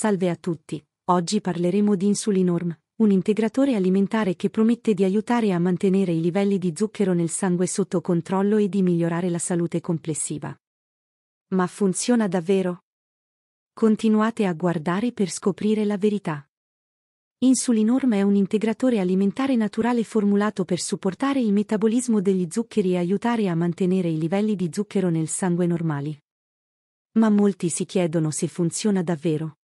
Salve a tutti, oggi parleremo di Insulinorm, un integratore alimentare che promette di aiutare a mantenere i livelli di zucchero nel sangue sotto controllo e di migliorare la salute complessiva. Ma funziona davvero? Continuate a guardare per scoprire la verità. Insulinorm è un integratore alimentare naturale formulato per supportare il metabolismo degli zuccheri e aiutare a mantenere i livelli di zucchero nel sangue normali. Ma molti si chiedono se funziona davvero.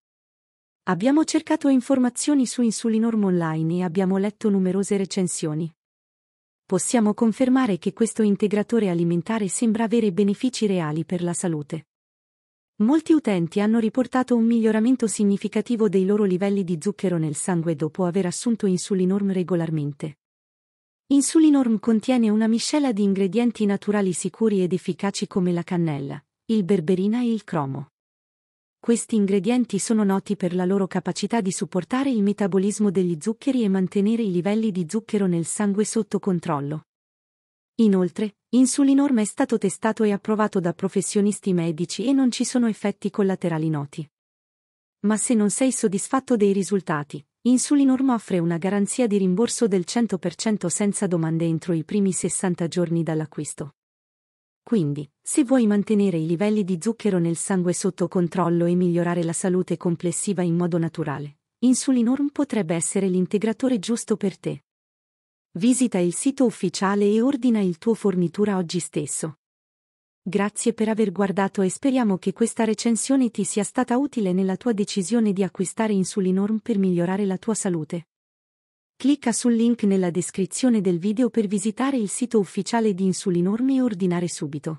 Abbiamo cercato informazioni su Insulinorm online e abbiamo letto numerose recensioni. Possiamo confermare che questo integratore alimentare sembra avere benefici reali per la salute. Molti utenti hanno riportato un miglioramento significativo dei loro livelli di zucchero nel sangue dopo aver assunto Insulinorm regolarmente. Insulinorm contiene una miscela di ingredienti naturali sicuri ed efficaci come la cannella, il berberina e il cromo. Questi ingredienti sono noti per la loro capacità di supportare il metabolismo degli zuccheri e mantenere i livelli di zucchero nel sangue sotto controllo. Inoltre, Insulinorm è stato testato e approvato da professionisti medici e non ci sono effetti collaterali noti. Ma se non sei soddisfatto dei risultati, Insulinorm offre una garanzia di rimborso del 100% senza domande entro i primi 60 giorni dall'acquisto. Quindi, se vuoi mantenere i livelli di zucchero nel sangue sotto controllo e migliorare la salute complessiva in modo naturale, Insulinorm potrebbe essere l'integratore giusto per te. Visita il sito ufficiale e ordina il tuo fornitura oggi stesso. Grazie per aver guardato e speriamo che questa recensione ti sia stata utile nella tua decisione di acquistare Insulinorm per migliorare la tua salute. Clicca sul link nella descrizione del video per visitare il sito ufficiale di Insulinorme e ordinare subito.